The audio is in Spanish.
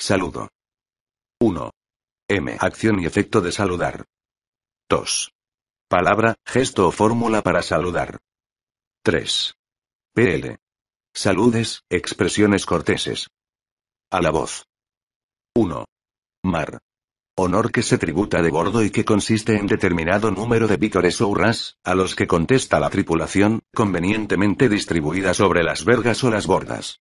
Saludo. 1. M. Acción y efecto de saludar. 2. Palabra, gesto o fórmula para saludar. 3. PL. Saludes, expresiones corteses. A la voz. 1. Mar. Honor que se tributa de bordo y que consiste en determinado número de vítores o urras, a los que contesta la tripulación, convenientemente distribuida sobre las vergas o las bordas.